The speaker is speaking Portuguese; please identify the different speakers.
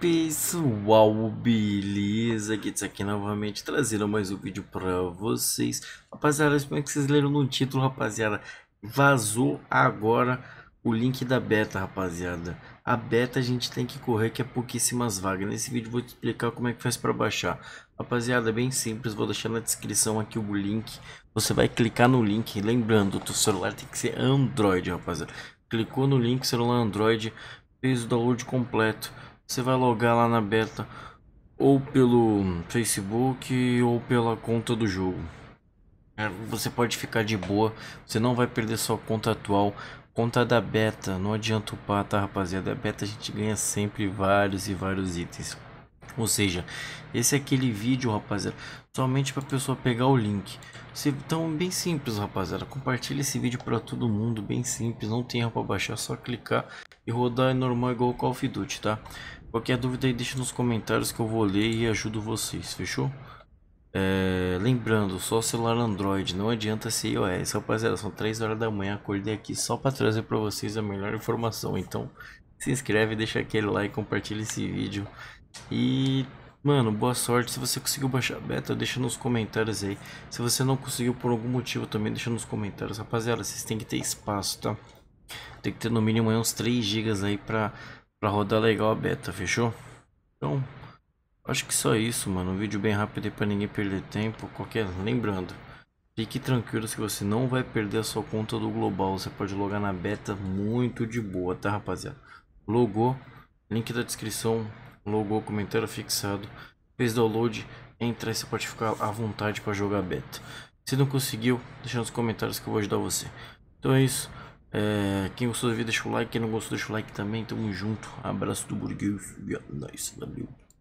Speaker 1: pessoal, beleza? Kids aqui novamente trazendo mais um vídeo pra vocês Rapaziada, Como é que vocês leram no título, rapaziada Vazou agora o link da beta, rapaziada A beta a gente tem que correr que é pouquíssimas vagas Nesse vídeo vou te explicar como é que faz pra baixar Rapaziada, é bem simples, vou deixar na descrição aqui o link Você vai clicar no link, lembrando, o celular tem que ser Android, rapaziada Clicou no link, celular Android, fez o download completo você vai logar lá na beta ou pelo Facebook ou pela conta do jogo. É, você pode ficar de boa, você não vai perder sua conta atual, conta da beta, não adianta upar, tá rapaziada? A beta a gente ganha sempre vários e vários itens. Ou seja, esse é aquele vídeo, rapaziada, somente para pessoa pegar o link. Então, bem simples, rapaziada. Compartilha esse vídeo para todo mundo, bem simples. Não tem erro para baixar, é só clicar e rodar é normal igual o Call of Duty, tá? Qualquer dúvida aí deixa nos comentários que eu vou ler e ajudo vocês, fechou? É, lembrando, só celular Android, não adianta ser iOS, rapaziada, são 3 horas da manhã, acordei aqui só para trazer para vocês a melhor informação, então se inscreve, deixa aquele like, compartilha esse vídeo e, mano, boa sorte. Se você conseguiu baixar a beta, deixa nos comentários aí. Se você não conseguiu por algum motivo também, deixa nos comentários. Rapaziada, vocês têm que ter espaço, tá? Tem que ter no mínimo uns 3 GB aí pra, pra rodar legal a beta, fechou? Então, acho que só isso, mano. Um vídeo bem rápido aí pra ninguém perder tempo. Qualquer... Lembrando... Fique tranquilo que você não vai perder a sua conta do global. Você pode logar na beta muito de boa, tá rapaziada? Logou, link da descrição, logou comentário é fixado, fez download, entra e você pode ficar à vontade para jogar beta. Se não conseguiu, deixa nos comentários que eu vou ajudar você. Então é isso. É, quem gostou do vídeo, deixa o like. Quem não gostou, deixa o like também. Tamo junto. Abraço do Burguês. nice. Valeu. É